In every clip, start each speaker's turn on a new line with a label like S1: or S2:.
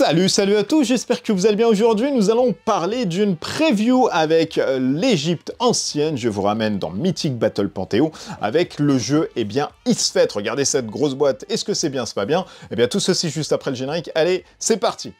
S1: Salut, salut à tous, j'espère que vous allez bien aujourd'hui. Nous allons parler d'une preview avec euh, l'Égypte ancienne. Je vous ramène dans Mythic Battle Panthéon avec le jeu, eh bien, Isfet. Regardez cette grosse boîte, est-ce que c'est bien, c'est pas bien Eh bien, tout ceci juste après le générique. Allez, c'est parti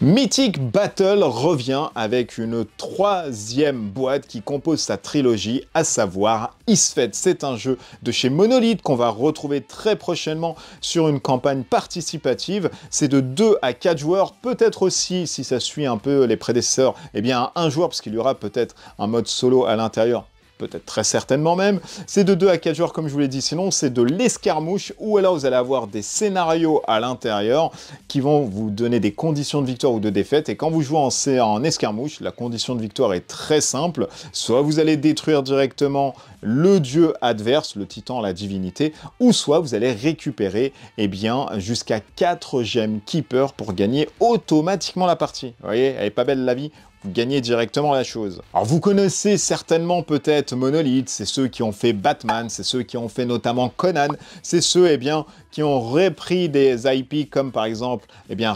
S1: Mythic Battle revient avec une troisième boîte qui compose sa trilogie, à savoir Isfet. C'est un jeu de chez Monolith qu'on va retrouver très prochainement sur une campagne participative. C'est de 2 à 4 joueurs, peut-être aussi, si ça suit un peu les prédécesseurs, eh bien un joueur, parce qu'il y aura peut-être un mode solo à l'intérieur peut-être très certainement même. C'est de 2 à 4 joueurs, comme je vous l'ai dit. Sinon, c'est de l'escarmouche, ou alors vous allez avoir des scénarios à l'intérieur qui vont vous donner des conditions de victoire ou de défaite. Et quand vous jouez en, en escarmouche, la condition de victoire est très simple. Soit vous allez détruire directement le dieu adverse, le titan, la divinité, ou soit vous allez récupérer eh bien jusqu'à 4 gemmes keeper pour gagner automatiquement la partie. Vous voyez, elle est pas belle la vie gagnez directement la chose. Alors vous connaissez certainement peut-être Monolith, c'est ceux qui ont fait Batman, c'est ceux qui ont fait notamment Conan, c'est ceux eh bien, qui ont repris des IP comme par exemple eh bien,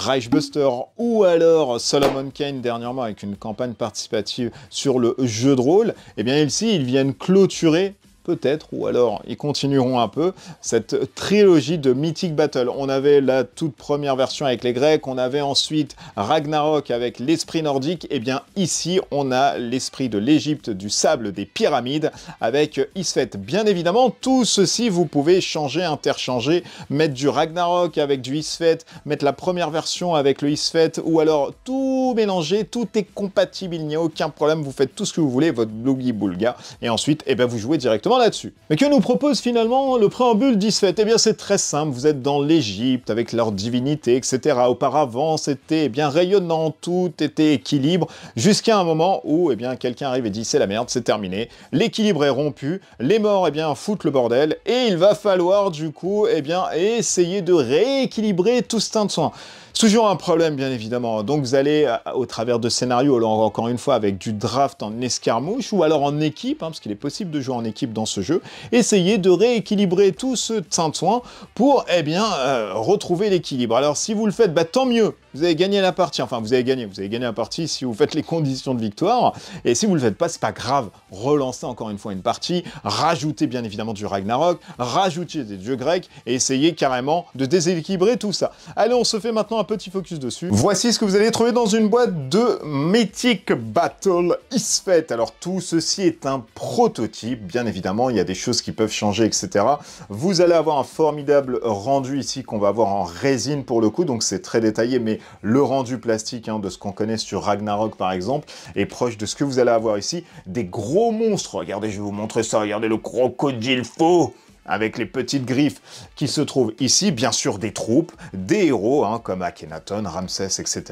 S1: ou alors Solomon Kane dernièrement avec une campagne participative sur le jeu de rôle. Eh bien ici ils viennent clôturer peut-être, ou alors ils continueront un peu, cette trilogie de Mythic Battle. On avait la toute première version avec les Grecs, on avait ensuite Ragnarok avec l'esprit nordique, et eh bien ici on a l'esprit de l'Égypte, du sable, des pyramides, avec Isfet. Bien évidemment, tout ceci vous pouvez changer, interchanger, mettre du Ragnarok avec du Isfet, mettre la première version avec le Isfet, ou alors tout mélanger, tout est compatible, il n'y a aucun problème, vous faites tout ce que vous voulez, votre Bloogie Boulga, et ensuite, et eh bien vous jouez directement là-dessus. Mais que nous propose finalement le préambule disfait Eh bien c'est très simple, vous êtes dans l'Égypte avec leur divinité, etc. Auparavant c'était eh bien rayonnant, tout était équilibre, jusqu'à un moment où eh bien quelqu'un arrive et dit c'est la merde, c'est terminé, l'équilibre est rompu, les morts eh bien foutent le bordel, et il va falloir du coup eh bien essayer de rééquilibrer tout ce teint de soins » toujours un problème, bien évidemment. Donc, vous allez, euh, au travers de scénarios, alors, encore une fois, avec du draft en escarmouche ou alors en équipe, hein, parce qu'il est possible de jouer en équipe dans ce jeu, essayer de rééquilibrer tout ce tintouin pour, eh bien, euh, retrouver l'équilibre. Alors, si vous le faites, bah, tant mieux vous avez gagné la partie. Enfin, vous avez gagné. Vous avez gagné la partie si vous faites les conditions de victoire. Et si vous le faites pas, c'est pas grave. Relancez encore une fois une partie. Rajoutez bien évidemment du Ragnarok. Rajoutez des dieux grecs. Et essayez carrément de déséquilibrer tout ça. Allez, on se fait maintenant petit focus dessus. Voici ce que vous allez trouver dans une boîte de Mythic Battle Isfet. Alors tout ceci est un prototype, bien évidemment, il y a des choses qui peuvent changer, etc. Vous allez avoir un formidable rendu ici qu'on va avoir en résine pour le coup, donc c'est très détaillé, mais le rendu plastique hein, de ce qu'on connaît sur Ragnarok par exemple est proche de ce que vous allez avoir ici. Des gros monstres, regardez, je vais vous montrer ça, regardez le crocodile faux avec les petites griffes qui se trouvent ici, bien sûr des troupes, des héros, hein, comme Akhenaton, Ramsès, etc.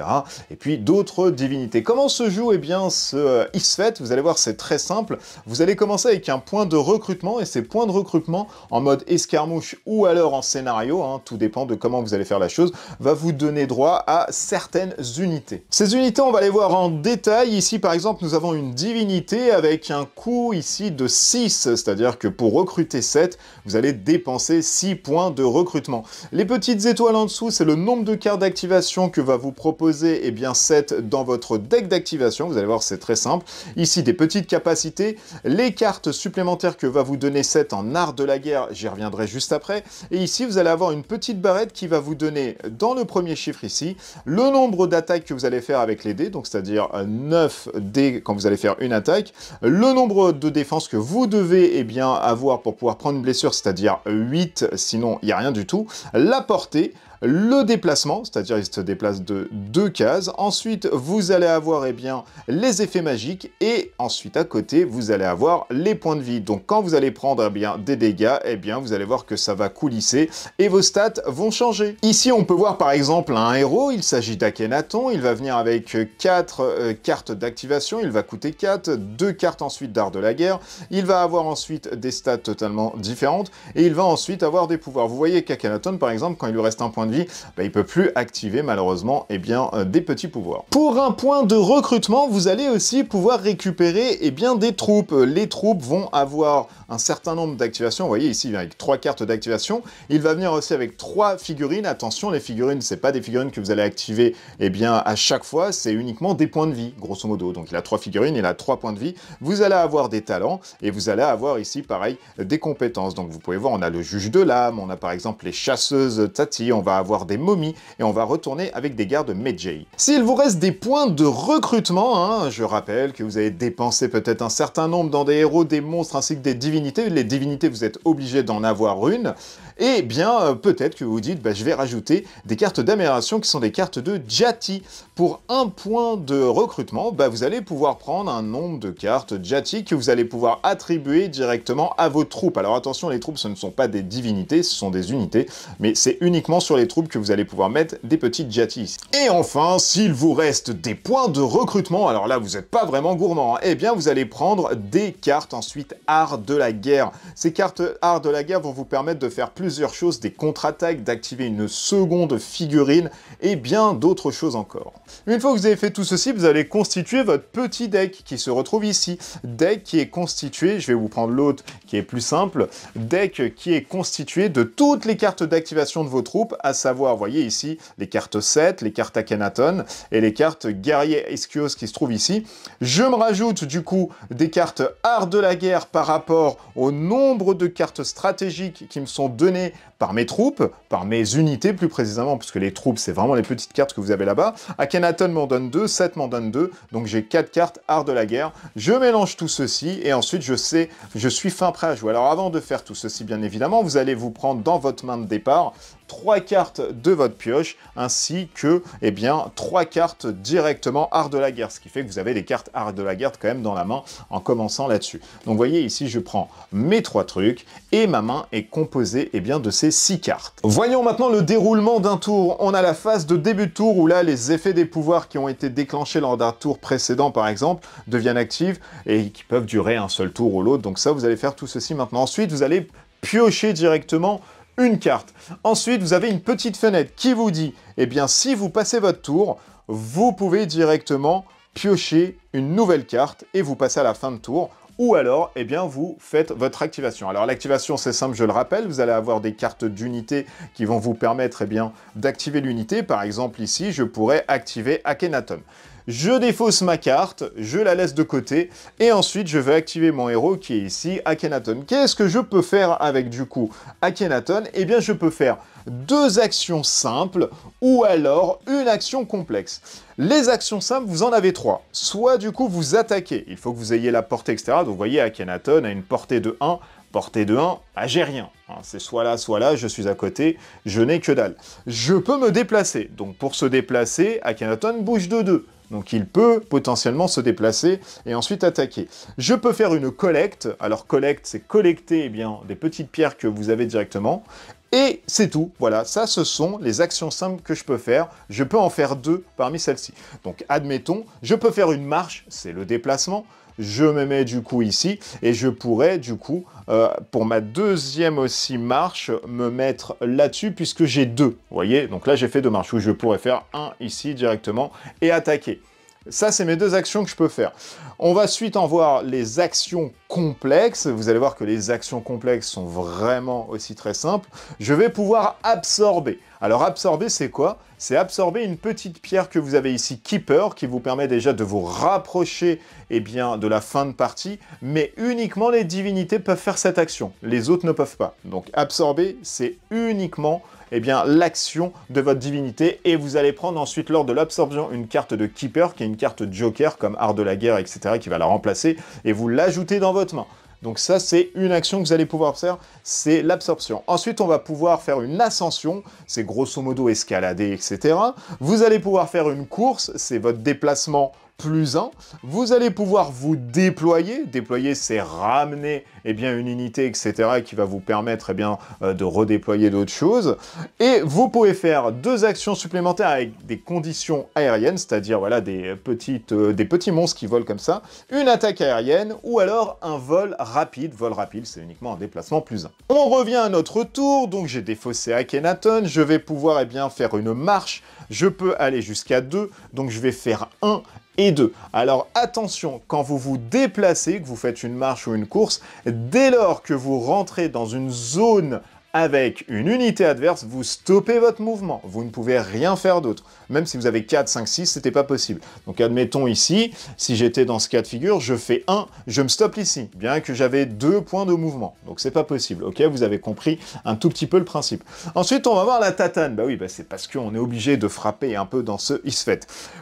S1: Et puis d'autres divinités. Comment se joue eh bien, ce euh, Isfet Vous allez voir, c'est très simple. Vous allez commencer avec un point de recrutement, et ces points de recrutement, en mode escarmouche ou alors en scénario, hein, tout dépend de comment vous allez faire la chose, va vous donner droit à certaines unités. Ces unités, on va les voir en détail. Ici, par exemple, nous avons une divinité avec un coût ici de 6, c'est-à-dire que pour recruter 7, vous allez dépenser 6 points de recrutement. Les petites étoiles en dessous, c'est le nombre de cartes d'activation que va vous proposer Et eh bien, 7 dans votre deck d'activation. Vous allez voir, c'est très simple. Ici, des petites capacités, les cartes supplémentaires que va vous donner 7 en art de la guerre, j'y reviendrai juste après. Et ici, vous allez avoir une petite barrette qui va vous donner, dans le premier chiffre ici, le nombre d'attaques que vous allez faire avec les dés, donc c'est-à-dire 9 euh, dés quand vous allez faire une attaque, le nombre de défenses que vous devez eh bien, avoir pour pouvoir prendre une blessure c'est-à-dire 8, sinon il n'y a rien du tout. La portée, le déplacement, c'est-à-dire il se déplace de deux cases. Ensuite, vous allez avoir eh bien, les effets magiques et ensuite à côté, vous allez avoir les points de vie. Donc quand vous allez prendre eh bien, des dégâts, eh bien, vous allez voir que ça va coulisser et vos stats vont changer. Ici, on peut voir par exemple un héros, il s'agit d'Akhenaton, il va venir avec quatre euh, cartes d'activation, il va coûter 4, Deux cartes ensuite d'art de la guerre, il va avoir ensuite des stats totalement différentes et il va ensuite avoir des pouvoirs. Vous voyez qu'Akhenaton par exemple, quand il lui reste un point de vie, bah, il peut plus activer malheureusement et eh bien, euh, des petits pouvoirs. Pour un point de recrutement, vous allez aussi pouvoir récupérer et eh bien, des troupes. Euh, les troupes vont avoir un certain nombre d'activations. Vous voyez ici, avec trois cartes d'activation. Il va venir aussi avec trois figurines. Attention, les figurines, c'est pas des figurines que vous allez activer et eh bien, à chaque fois, c'est uniquement des points de vie, grosso modo. Donc il a trois figurines, il a trois points de vie. Vous allez avoir des talents et vous allez avoir ici, pareil, des compétences. Donc vous pouvez voir, on a le juge de l'âme, on a par exemple les chasseuses Tati, on va avoir des momies et on va retourner avec des gardes Medjay. S'il vous reste des points de recrutement, hein, je rappelle que vous avez dépensé peut-être un certain nombre dans des héros, des monstres ainsi que des divinités. Les divinités, vous êtes obligé d'en avoir une et eh bien euh, peut-être que vous dites bah, je vais rajouter des cartes d'amélioration qui sont des cartes de Jati. Pour un point de recrutement, bah, vous allez pouvoir prendre un nombre de cartes Jati que vous allez pouvoir attribuer directement à vos troupes. Alors attention, les troupes ce ne sont pas des divinités, ce sont des unités, mais c'est uniquement sur les troupes que vous allez pouvoir mettre des petites Jatis. Et enfin, s'il vous reste des points de recrutement, alors là vous n'êtes pas vraiment gourmand, et hein. eh bien vous allez prendre des cartes ensuite art de la guerre. Ces cartes art de la guerre vont vous permettre de faire plus choses, des contre-attaques, d'activer une seconde figurine et bien d'autres choses encore. Une fois que vous avez fait tout ceci, vous allez constituer votre petit deck qui se retrouve ici. Deck qui est constitué, je vais vous prendre l'autre qui est plus simple, deck qui est constitué de toutes les cartes d'activation de vos troupes, à savoir, voyez ici, les cartes 7, les cartes Akhenaton et les cartes guerrier Esquios qui se trouvent ici. Je me rajoute du coup des cartes art de la guerre par rapport au nombre de cartes stratégiques qui me sont données par mes troupes, par mes unités plus précisément, puisque les troupes, c'est vraiment les petites cartes que vous avez là-bas. Akhenaton m'en donne 2, 7 m'en donne 2, donc j'ai 4 cartes art de la guerre. Je mélange tout ceci, et ensuite je sais, je suis fin prêt à jouer. Alors avant de faire tout ceci, bien évidemment, vous allez vous prendre dans votre main de départ trois cartes de votre pioche ainsi que eh bien trois cartes directement art de la guerre, ce qui fait que vous avez des cartes art de la guerre quand même dans la main en commençant là-dessus. Donc vous voyez ici je prends mes trois trucs et ma main est composée eh bien de ces six cartes. Voyons maintenant le déroulement d'un tour. On a la phase de début de tour où là les effets des pouvoirs qui ont été déclenchés lors d'un tour précédent par exemple deviennent actifs et qui peuvent durer un seul tour ou l'autre. Donc ça vous allez faire tout ceci maintenant. Ensuite vous allez piocher directement une carte. Ensuite, vous avez une petite fenêtre qui vous dit, eh bien, si vous passez votre tour, vous pouvez directement piocher une nouvelle carte et vous passez à la fin de tour. Ou alors, eh bien, vous faites votre activation. Alors l'activation, c'est simple, je le rappelle, vous allez avoir des cartes d'unité qui vont vous permettre eh bien, d'activer l'unité. Par exemple, ici, je pourrais activer Akhenaton je défausse ma carte, je la laisse de côté, et ensuite je vais activer mon héros qui est ici, Akhenaton. Qu'est-ce que je peux faire avec du coup Akhenaton Eh bien je peux faire deux actions simples ou alors une action complexe. Les actions simples, vous en avez trois. Soit du coup vous attaquez, il faut que vous ayez la portée, etc. Donc vous voyez, Akhenaton a une portée de 1, portée de 1, j'ai rien. C'est soit là, soit là, je suis à côté, je n'ai que dalle. Je peux me déplacer. Donc pour se déplacer, Akhenaton bouge de 2. Donc il peut potentiellement se déplacer et ensuite attaquer. Je peux faire une collecte. Alors collecte, c'est collecter eh bien, des petites pierres que vous avez directement. Et c'est tout, voilà, ça ce sont les actions simples que je peux faire, je peux en faire deux parmi celles-ci. Donc admettons, je peux faire une marche, c'est le déplacement, je me mets du coup ici et je pourrais du coup euh, pour ma deuxième aussi marche me mettre là-dessus puisque j'ai deux, vous voyez, donc là j'ai fait deux marches où je pourrais faire un ici directement et attaquer. Ça, c'est mes deux actions que je peux faire. On va suite en voir les actions complexes. Vous allez voir que les actions complexes sont vraiment aussi très simples. Je vais pouvoir absorber. Alors absorber, c'est quoi C'est absorber une petite pierre que vous avez ici, Keeper, qui vous permet déjà de vous rapprocher et eh bien, de la fin de partie, mais uniquement les divinités peuvent faire cette action. Les autres ne peuvent pas. Donc absorber, c'est uniquement eh bien l'action de votre divinité et vous allez prendre ensuite lors de l'absorption une carte de Keeper qui est une carte Joker comme art de la guerre etc qui va la remplacer et vous l'ajoutez dans votre main. Donc ça, c'est une action que vous allez pouvoir faire, c'est l'absorption. Ensuite, on va pouvoir faire une ascension, c'est grosso modo escalader, etc. Vous allez pouvoir faire une course, c'est votre déplacement plus 1, vous allez pouvoir vous déployer. Déployer, c'est ramener et eh bien, une unité, etc., qui va vous permettre et eh bien, euh, de redéployer d'autres choses. Et vous pouvez faire deux actions supplémentaires avec des conditions aériennes, c'est-à-dire voilà, des, petites, euh, des petits monstres qui volent comme ça, une attaque aérienne ou alors un vol rapide. Vol rapide, c'est uniquement un déplacement plus 1. On revient à notre tour, donc j'ai défaussé Kenaton. je vais pouvoir et eh bien, faire une marche, je peux aller jusqu'à 2, donc je vais faire 1 et 2. Alors attention, quand vous vous déplacez, que vous faites une marche ou une course, dès lors que vous rentrez dans une zone avec une unité adverse, vous stoppez votre mouvement. Vous ne pouvez rien faire d'autre. Même si vous avez 4, 5, 6, n'était pas possible. Donc admettons ici, si j'étais dans ce cas de figure, je fais 1, je me stoppe ici, bien que j'avais 2 points de mouvement. Donc c'est pas possible, ok Vous avez compris un tout petit peu le principe. Ensuite, on va voir la tatane. Bah oui, bah c'est parce qu'on est obligé de frapper un peu dans ce isfet.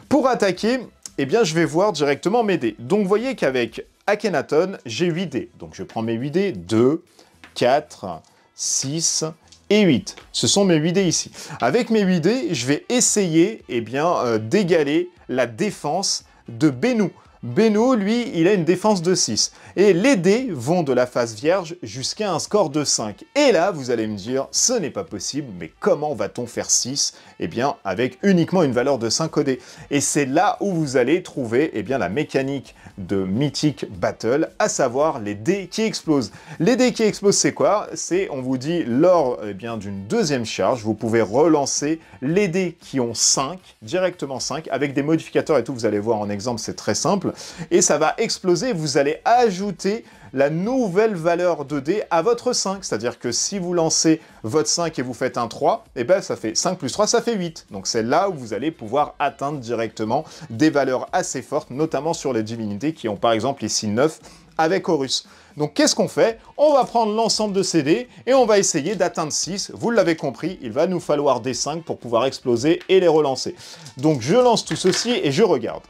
S1: Pour attaquer, eh bien je vais voir directement mes dés. Donc vous voyez qu'avec Akhenaton, j'ai 8 dés. Donc je prends mes 8 dés, 2, 4, 6 et 8. Ce sont mes 8 dés ici. Avec mes 8 dés, je vais essayer eh bien, euh, d'égaler la défense de Benu. Benu, lui, il a une défense de 6. Et les dés vont de la face vierge jusqu'à un score de 5. Et là, vous allez me dire, ce n'est pas possible, mais comment va-t-on faire 6 eh bien, avec uniquement une valeur de 5 OD. Et c'est là où vous allez trouver eh bien, la mécanique de Mythic Battle, à savoir les dés qui explosent. Les dés qui explosent, c'est quoi C'est, on vous dit, lors eh bien d'une deuxième charge, vous pouvez relancer les dés qui ont 5, directement 5, avec des modificateurs et tout, vous allez voir en exemple, c'est très simple. Et ça va exploser, vous allez ajouter la nouvelle valeur de D à votre 5. C'est-à-dire que si vous lancez votre 5 et vous faites un 3, et eh ben ça fait 5 plus 3, ça fait 8. Donc c'est là où vous allez pouvoir atteindre directement des valeurs assez fortes, notamment sur les divinités qui ont par exemple ici 9 avec Horus. Donc qu'est-ce qu'on fait On va prendre l'ensemble de ces dés et on va essayer d'atteindre 6. Vous l'avez compris, il va nous falloir des 5 pour pouvoir exploser et les relancer. Donc je lance tout ceci et je regarde.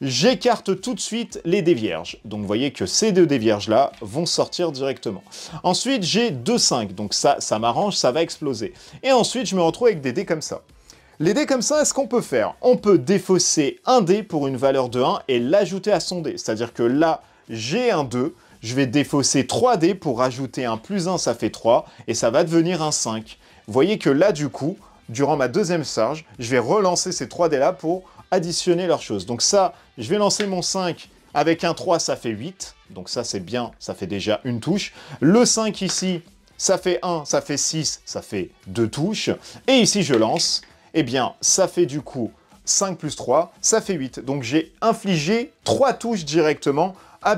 S1: J'écarte tout de suite les dés vierges. Donc vous voyez que ces deux dés vierges là vont sortir directement. Ensuite j'ai deux 5, donc ça, ça m'arrange, ça va exploser. Et ensuite je me retrouve avec des dés comme ça. Les dés comme ça, est ce qu'on peut faire On peut défausser un dé pour une valeur de 1 et l'ajouter à son dé. C'est-à-dire que là, j'ai un 2, je vais défausser 3 dés pour ajouter un plus 1, ça fait 3, et ça va devenir un 5. Vous voyez que là, du coup, durant ma deuxième charge, je vais relancer ces 3 dés là pour additionner leurs choses. Donc ça, je vais lancer mon 5 avec un 3, ça fait 8. Donc ça, c'est bien, ça fait déjà une touche. Le 5 ici, ça fait 1, ça fait 6, ça fait 2 touches. Et ici, je lance, eh bien, ça fait du coup 5 plus 3, ça fait 8. Donc j'ai infligé 3 touches directement à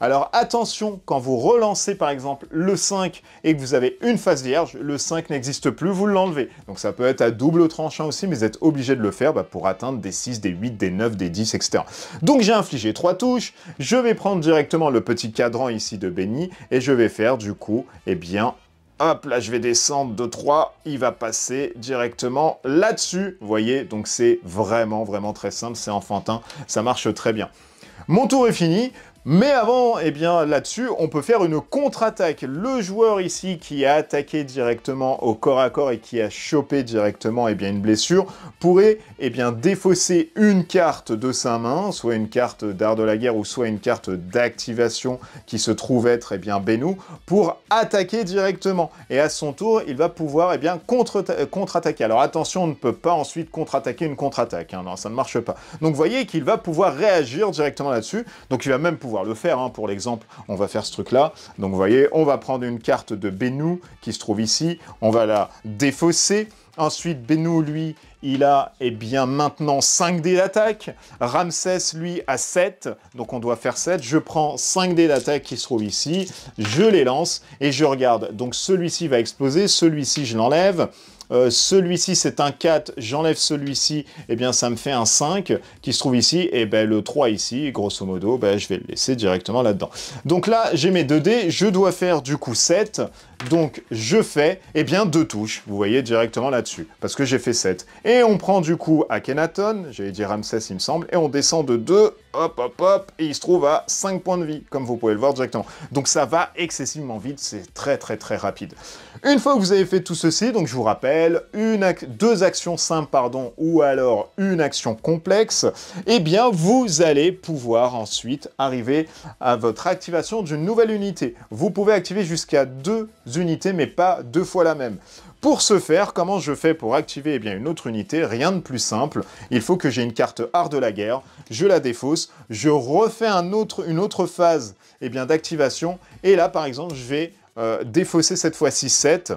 S1: Alors attention, quand vous relancez par exemple le 5 et que vous avez une face vierge, le 5 n'existe plus, vous l'enlevez. Donc ça peut être à double tranchant aussi, mais vous êtes obligé de le faire bah, pour atteindre des 6, des 8, des 9, des 10, etc. Donc j'ai infligé 3 touches, je vais prendre directement le petit cadran ici de Benny, et je vais faire du coup, eh bien, Hop, là, je vais descendre de 3. Il va passer directement là-dessus. Vous voyez, donc c'est vraiment, vraiment très simple. C'est enfantin. Ça marche très bien. Mon tour est fini. Mais avant, eh bien là-dessus, on peut faire une contre-attaque. Le joueur ici qui a attaqué directement au corps à corps et qui a chopé directement eh bien, une blessure pourrait eh bien, défausser une carte de sa main, soit une carte d'art de la guerre ou soit une carte d'activation qui se trouve être eh bien, pour attaquer directement. Et à son tour, il va pouvoir eh bien, contre-attaquer. Alors attention, on ne peut pas ensuite contre-attaquer une contre-attaque. Hein. Non, ça ne marche pas. Donc vous voyez qu'il va pouvoir réagir directement là-dessus. Donc il va même pouvoir le faire. Hein. Pour l'exemple, on va faire ce truc-là. Donc vous voyez, on va prendre une carte de Benou qui se trouve ici. On va la défausser. Ensuite, Benou lui, il a eh bien maintenant 5 dés d'attaque. Ramsès, lui, a 7. Donc on doit faire 7. Je prends 5 dés d'attaque qui se trouve ici. Je les lance et je regarde. Donc celui-ci va exploser. Celui-ci, je l'enlève. Euh, celui-ci c'est un 4, j'enlève celui-ci, et eh bien ça me fait un 5 qui se trouve ici, et eh bien ben le 3 ici, grosso modo, ben, je vais le laisser directement là-dedans. Donc là, j'ai mes 2 dés, je dois faire du coup 7, donc je fais, et eh bien deux touches, vous voyez directement là-dessus, parce que j'ai fait 7. Et on prend du coup Akhenaton, j'allais dire Ramsès il me semble, et on descend de 2 hop, hop, hop, et il se trouve à 5 points de vie, comme vous pouvez le voir directement. Donc ça va excessivement vite, c'est très très très rapide. Une fois que vous avez fait tout ceci, donc je vous rappelle, deux actions simples, pardon, ou alors une action complexe, eh bien vous allez pouvoir ensuite arriver à votre activation d'une nouvelle unité. Vous pouvez activer jusqu'à deux unités, mais pas deux fois la même. Pour ce faire, comment je fais pour activer eh bien, une autre unité Rien de plus simple. Il faut que j'ai une carte art de la guerre, je la défausse, je refais une autre phase eh bien d'activation, et là par exemple je vais euh, défausser cette fois-ci 7,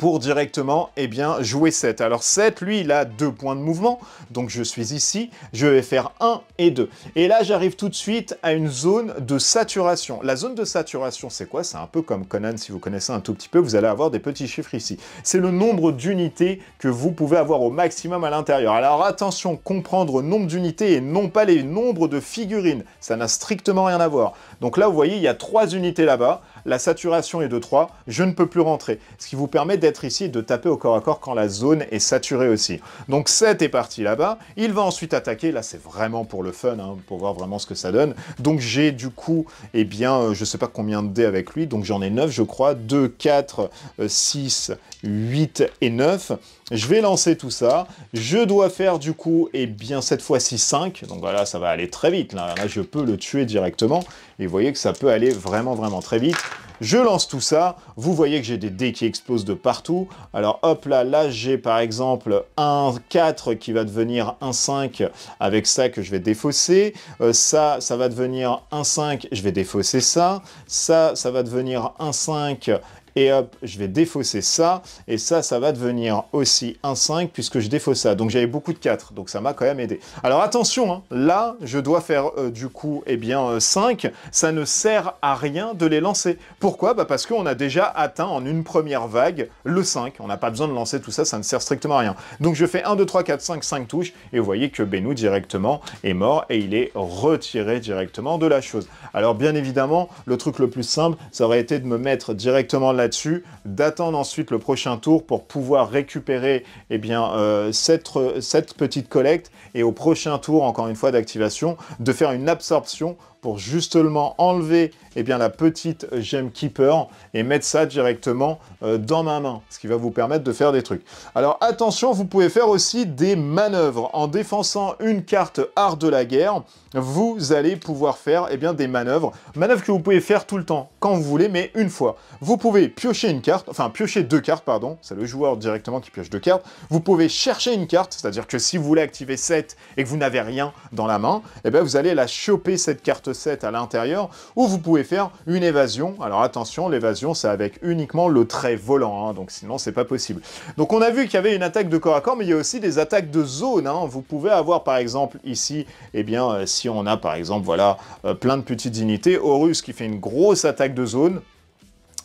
S1: pour directement eh bien, jouer 7. Alors 7, lui, il a deux points de mouvement, donc je suis ici, je vais faire 1 et 2. Et là, j'arrive tout de suite à une zone de saturation. La zone de saturation, c'est quoi C'est un peu comme Conan, si vous connaissez un tout petit peu, vous allez avoir des petits chiffres ici. C'est le nombre d'unités que vous pouvez avoir au maximum à l'intérieur. Alors attention, comprendre nombre d'unités et non pas les nombres de figurines, ça n'a strictement rien à voir. Donc là, vous voyez, il y a trois unités là-bas, la saturation est de 3, je ne peux plus rentrer. Ce qui vous permet d'être ici et de taper au corps à corps quand la zone est saturée aussi. Donc 7 est parti là-bas, il va ensuite attaquer, là c'est vraiment pour le fun, hein, pour voir vraiment ce que ça donne. Donc j'ai du coup, eh bien, euh, je sais pas combien de dés avec lui, donc j'en ai 9 je crois, 2, 4, 6, 8 et 9. Je vais lancer tout ça. Je dois faire du coup, et eh bien cette fois-ci 5. Donc voilà, ça va aller très vite. Là. je peux le tuer directement. Et vous voyez que ça peut aller vraiment, vraiment très vite. Je lance tout ça, vous voyez que j'ai des dés qui explosent de partout. Alors hop là, là j'ai par exemple un 4 qui va devenir un 5 avec ça que je vais défausser. Euh, ça, ça va devenir un 5, je vais défausser ça. Ça, ça va devenir un 5 et hop, je vais défausser ça, et ça, ça va devenir aussi un 5 puisque je défausse ça. Donc j'avais beaucoup de 4, donc ça m'a quand même aidé. Alors attention, hein. là, je dois faire euh, du coup, eh bien, 5, euh, ça ne sert à rien de les lancer. Pourquoi bah, Parce qu'on a déjà atteint en une première vague le 5, on n'a pas besoin de lancer tout ça, ça ne sert strictement à rien. Donc je fais 1, 2, 3, 4, 5, 5 touches, et vous voyez que Benou directement est mort, et il est retiré directement de la chose. Alors bien évidemment, le truc le plus simple, ça aurait été de me mettre directement là dessus d'attendre ensuite le prochain tour pour pouvoir récupérer et eh bien, euh, euh, cette petite collecte et au prochain tour, encore une fois, d'activation, de faire une absorption pour justement enlever eh bien, la petite gem Keeper et mettre ça directement euh, dans ma main, ce qui va vous permettre de faire des trucs. Alors attention, vous pouvez faire aussi des manœuvres. En défonçant une carte art de la guerre, vous allez pouvoir faire eh bien, des manœuvres. Manœuvres que vous pouvez faire tout le temps, quand vous voulez, mais une fois. Vous pouvez piocher une carte, enfin piocher deux cartes, pardon, c'est le joueur directement qui pioche deux cartes. Vous pouvez chercher une carte, c'est-à-dire que si vous voulez activer celle et que vous n'avez rien dans la main, eh bien vous allez la choper cette carte 7 à l'intérieur ou vous pouvez faire une évasion. Alors attention, l'évasion c'est avec uniquement le trait volant, hein, donc sinon c'est pas possible. Donc on a vu qu'il y avait une attaque de corps à corps, mais il y a aussi des attaques de zone. Hein. Vous pouvez avoir par exemple ici, eh bien euh, si on a par exemple voilà euh, plein de petites unités, Horus qui fait une grosse attaque de zone,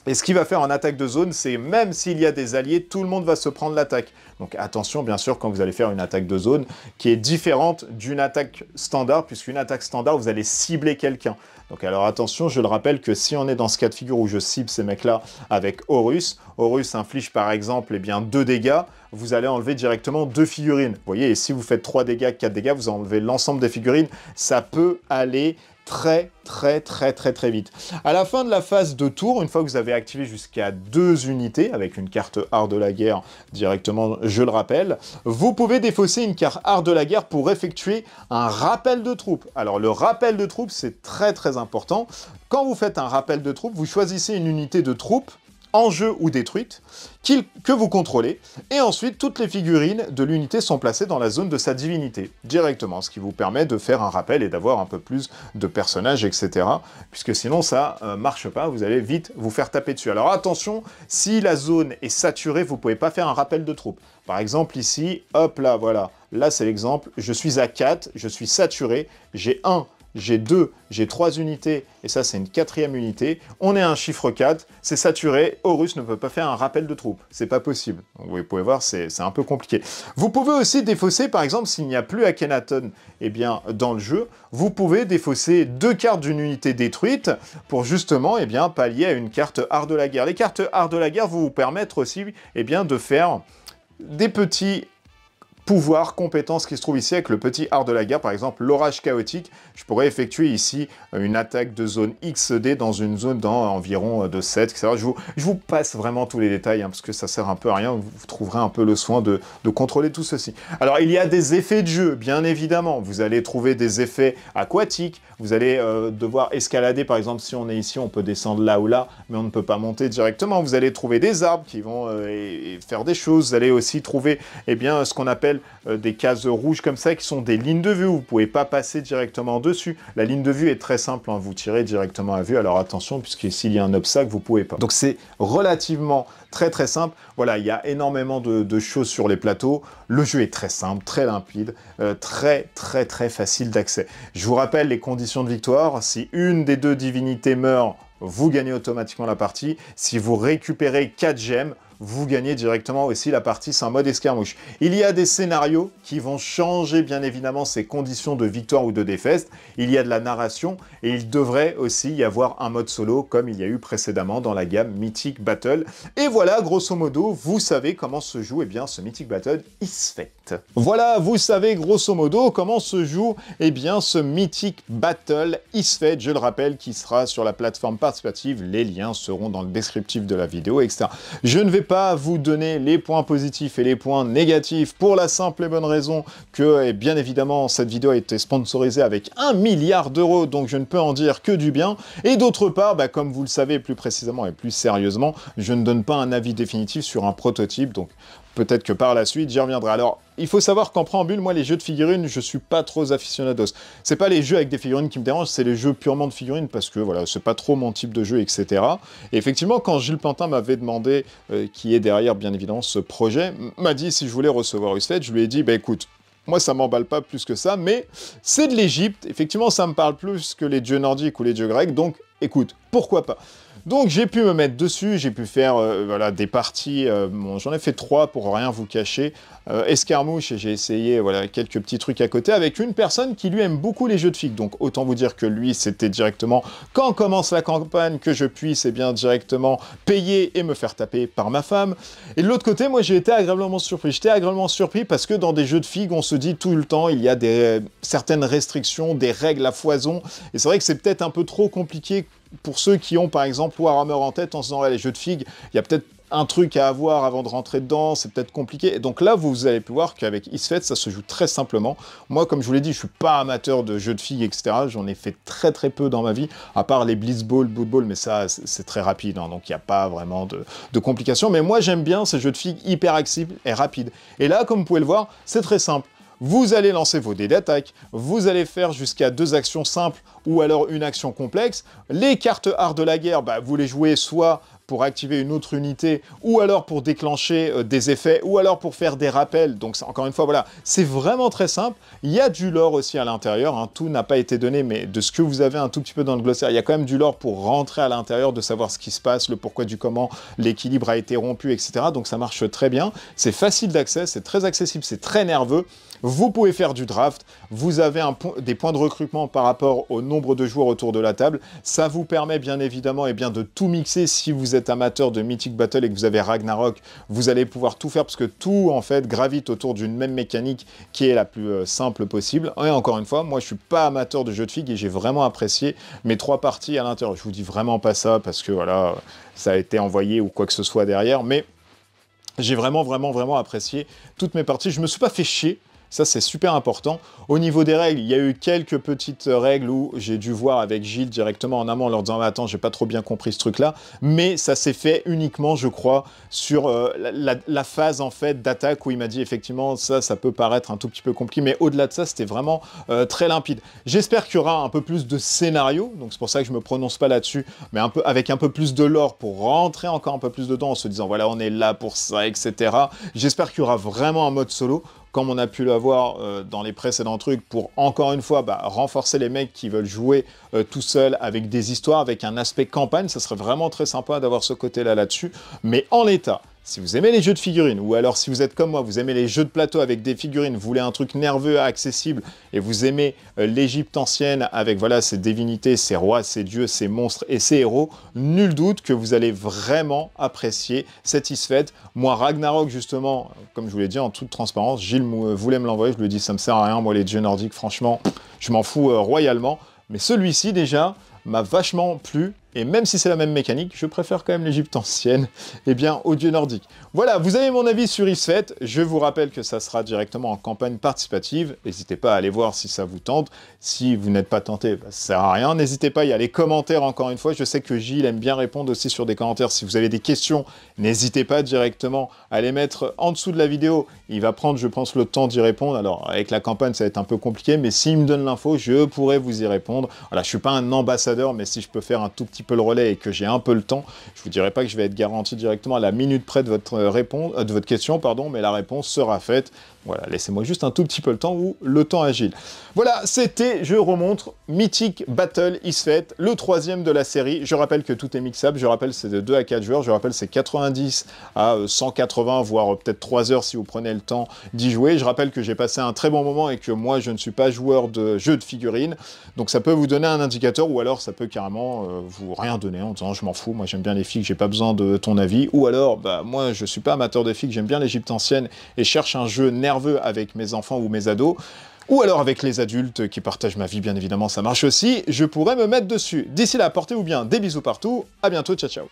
S1: et ce qu'il va faire en attaque de zone, c'est même s'il y a des alliés, tout le monde va se prendre l'attaque. Donc attention bien sûr quand vous allez faire une attaque de zone qui est différente d'une attaque standard, puisqu'une attaque standard, vous allez cibler quelqu'un. Donc alors attention, je le rappelle que si on est dans ce cas de figure où je cible ces mecs-là avec Horus, Horus inflige par exemple eh bien, deux dégâts, vous allez enlever directement deux figurines. Vous voyez, et si vous faites trois dégâts, quatre dégâts, vous enlevez l'ensemble des figurines, ça peut aller très très très très très vite. À la fin de la phase de tour, une fois que vous avez activé jusqu'à deux unités avec une carte art de la guerre directement, je le rappelle, vous pouvez défausser une carte art de la guerre pour effectuer un rappel de troupes. Alors le rappel de troupes, c'est très très important. Quand vous faites un rappel de troupes, vous choisissez une unité de troupes en jeu ou détruite que vous contrôlez, et ensuite toutes les figurines de l'unité sont placées dans la zone de sa divinité, directement, ce qui vous permet de faire un rappel et d'avoir un peu plus de personnages, etc. Puisque sinon ça euh, marche pas, vous allez vite vous faire taper dessus. Alors attention, si la zone est saturée, vous pouvez pas faire un rappel de troupes. Par exemple ici, hop là, voilà, là c'est l'exemple, je suis à 4, je suis saturé, j'ai un j'ai deux, j'ai trois unités, et ça c'est une quatrième unité, on est à un chiffre 4, c'est saturé, Horus ne peut pas faire un rappel de troupes, c'est pas possible. vous pouvez voir, c'est un peu compliqué. Vous pouvez aussi défausser, par exemple, s'il n'y a plus Akhenaton eh bien, dans le jeu, vous pouvez défausser deux cartes d'une unité détruite pour justement eh bien, pallier à une carte art de la guerre. Les cartes art de la guerre vont vous permettre aussi eh bien, de faire des petits pouvoir, compétence qui se trouve ici avec le petit art de la guerre, par exemple l'orage chaotique. Je pourrais effectuer ici euh, une attaque de zone XD dans une zone dans environ euh, de 7, etc. Je vous, je vous passe vraiment tous les détails hein, parce que ça sert un peu à rien. Vous trouverez un peu le soin de, de contrôler tout ceci. Alors il y a des effets de jeu, bien évidemment. Vous allez trouver des effets aquatiques. Vous allez euh, devoir escalader, par exemple, si on est ici, on peut descendre là ou là, mais on ne peut pas monter directement. Vous allez trouver des arbres qui vont faire des choses. Vous allez aussi trouver eh bien, ce qu'on appelle euh, des cases rouges comme ça, qui sont des lignes de vue, vous ne pouvez pas passer directement dessus. La ligne de vue est très simple, hein. vous tirez directement à vue, alors attention, puisque s'il y a un obstacle, vous ne pouvez pas. Donc c'est relativement très très simple. Voilà, il y a énormément de, choses sur les plateaux. Le jeu est très simple, très limpide, euh, très très très facile d'accès. Je vous rappelle les conditions de victoire. Si une des deux divinités meurt, vous gagnez automatiquement la partie. Si vous récupérez 4 gemmes, vous gagnez directement aussi la partie sans mode escarmouche. Il y a des scénarios qui vont changer bien évidemment ces conditions de victoire ou de défaite, il y a de la narration et il devrait aussi y avoir un mode solo comme il y a eu précédemment dans la gamme Mythic Battle. Et voilà, grosso modo, vous savez comment se joue eh bien, ce Mythic Battle is fait. Voilà, vous savez grosso modo comment se joue eh bien, ce Mythic Battle is fait. je le rappelle, qui sera sur la plateforme participative, les liens seront dans le descriptif de la vidéo, etc. Je ne vais pas vous donner les points positifs et les points négatifs pour la simple et bonne raison que, et eh bien évidemment, cette vidéo a été sponsorisée avec un milliard d'euros, donc je ne peux en dire que du bien. Et d'autre part, bah, comme vous le savez plus précisément et plus sérieusement, je ne donne pas un avis définitif sur un prototype, donc peut-être que par la suite j'y reviendrai. Alors il faut savoir qu'en préambule, moi, les jeux de figurines, je suis pas trop aficionados. C'est pas les jeux avec des figurines qui me dérangent, c'est les jeux purement de figurines parce que voilà, c'est pas trop mon type de jeu, etc. Et effectivement, quand Gilles Pantin m'avait demandé euh, qui est derrière, bien évidemment, ce projet, m'a dit si je voulais recevoir Usfed, je lui ai dit, bah écoute, moi, ça m'emballe pas plus que ça, mais c'est de l'Égypte. Effectivement, ça me parle plus que les dieux nordiques ou les dieux grecs, donc écoute, pourquoi pas donc j'ai pu me mettre dessus, j'ai pu faire euh, voilà, des parties, euh, j'en ai fait trois pour rien vous cacher, euh, escarmouche et j'ai essayé voilà, quelques petits trucs à côté avec une personne qui lui aime beaucoup les jeux de figues. Donc autant vous dire que lui, c'était directement quand commence la campagne que je puisse et eh bien directement payer et me faire taper par ma femme. Et de l'autre côté, moi j'ai été agréablement surpris. J'étais agréablement surpris parce que dans des jeux de figues, on se dit tout le temps, il y a des, euh, certaines restrictions, des règles à foison. Et c'est vrai que c'est peut-être un peu trop compliqué pour ceux qui ont par exemple Warhammer en tête en se disant les jeux de figues, il y a peut-être un truc à avoir avant de rentrer dedans, c'est peut-être compliqué. Et donc là, vous allez voir qu'avec Isfet, ça se joue très simplement. Moi, comme je vous l'ai dit, je suis pas amateur de jeux de figues, etc. J'en ai fait très très peu dans ma vie, à part les blitzball, bootball, mais ça, c'est très rapide, hein, donc il n'y a pas vraiment de, complications. Mais moi, j'aime bien ces jeux de figues hyper accessibles et rapides. Et là, comme vous pouvez le voir, c'est très simple vous allez lancer vos dés d'attaque, vous allez faire jusqu'à deux actions simples ou alors une action complexe. Les cartes art de la guerre, bah, vous les jouez soit pour activer une autre unité, ou alors pour déclencher euh, des effets, ou alors pour faire des rappels. Donc encore une fois, voilà, c'est vraiment très simple. Il y a du lore aussi à l'intérieur, hein. tout n'a pas été donné, mais de ce que vous avez un tout petit peu dans le glossaire, il y a quand même du lore pour rentrer à l'intérieur, de savoir ce qui se passe, le pourquoi du comment, l'équilibre a été rompu, etc. Donc ça marche très bien, c'est facile d'accès, c'est très accessible, c'est très nerveux. Vous pouvez faire du draft, vous avez des points de recrutement par rapport au nombre de joueurs autour de la table. Ça vous permet bien évidemment eh bien, de tout mixer. Si vous êtes amateur de Mythic Battle et que vous avez Ragnarok, vous allez pouvoir tout faire parce que tout en fait gravite autour d'une même mécanique qui est la plus euh, simple possible. Et encore une fois, moi je suis pas amateur de jeux de figues et j'ai vraiment apprécié mes trois parties à l'intérieur. Je vous dis vraiment pas ça parce que voilà, ça a été envoyé ou quoi que ce soit derrière, mais j'ai vraiment, vraiment, vraiment apprécié toutes mes parties. Je me suis pas fait chier. Ça, c'est super important. Au niveau des règles, il y a eu quelques petites règles où j'ai dû voir avec Gilles directement en amont en leur disant ah, Attends, j'ai pas trop bien compris ce truc-là. Mais ça s'est fait uniquement, je crois, sur euh, la, phase en fait d'attaque où il m'a dit effectivement ça, ça peut paraître un tout petit peu compliqué, mais au-delà de ça, c'était vraiment euh, très limpide. J'espère qu'il y aura un peu plus de scénario, donc c'est pour ça que je me prononce pas là-dessus, mais avec un peu plus de lore pour rentrer encore un peu plus dedans en se disant voilà, on est là pour ça, etc. J'espère qu'il y aura vraiment un mode solo comme on a pu l'avoir voir euh, dans les précédents trucs, pour encore une fois bah, renforcer les mecs qui veulent jouer euh, tout seul avec des histoires, avec un aspect campagne. Ça serait vraiment très sympa d'avoir ce côté-là là-dessus. Mais en l'état, si vous aimez les jeux de figurines, ou alors si vous êtes comme moi, vous aimez les jeux de plateau avec des figurines, vous voulez un truc nerveux, accessible, et vous aimez euh, l'Égypte ancienne avec voilà ses divinités, ses rois, ses dieux, ses monstres et ses héros, nul doute que vous allez vraiment apprécier satisfaite. Moi, Ragnarok, justement, comme je vous l'ai dit en toute transparence, Gilles euh, voulait me l'envoyer, je lui ai dit ça me sert à rien, moi les dieux nordiques, franchement, je m'en fous euh, royalement. Mais celui-ci déjà m'a vachement plu et même si c'est la même mécanique, je préfère quand même l'Égypte ancienne et eh bien, au dieu nordique. Voilà, vous avez mon avis sur Isfet. Je vous rappelle que ça sera directement en campagne participative. N'hésitez pas à aller voir si ça vous tente. Si vous n'êtes pas tenté, bah, ça sert à rien. N'hésitez pas, à y aller. commentaires encore une fois. Je sais que Gilles aime bien répondre aussi sur des commentaires. Si vous avez des questions, n'hésitez pas directement à les mettre en dessous de la vidéo. Il va prendre, je pense, le temps d'y répondre. Alors, avec la campagne, ça va être un peu compliqué, mais s'il me donne l'info, je pourrais vous y répondre. Voilà, je suis pas un ambassadeur, mais si je peux faire un tout petit peu le relais et que j'ai un peu le temps, je vous dirai pas que je vais être garanti directement à la minute près de votre euh, réponse, euh, de votre question, pardon, mais la réponse sera faite. Voilà, laissez-moi juste un tout petit peu le temps ou le temps agile. Voilà, c'était, je remonte, Mythic Battle is fait, le troisième de la série. Je rappelle que tout est mixable, je rappelle c'est de 2 à 4 joueurs, je rappelle c'est 90 à 180, euh, voire peut-être 3 heures si vous prenez le temps d'y jouer. Je rappelle que j'ai passé un très bon moment et que moi je ne suis pas joueur de jeu de figurines, donc ça peut vous donner un indicateur ou alors ça peut carrément vous rien donner en disant je m'en fous, moi j'aime bien les filles, j'ai pas besoin de ton avis. Ou alors, bah, moi je suis pas amateur de filles, j'aime bien l'Égypte ancienne et cherche un jeu nerveux avec mes enfants ou mes ados. Ou alors avec les adultes qui partagent ma vie, bien évidemment, ça marche aussi. Je pourrais me mettre dessus. D'ici là, portez-vous bien, des bisous partout, à bientôt, ciao ciao.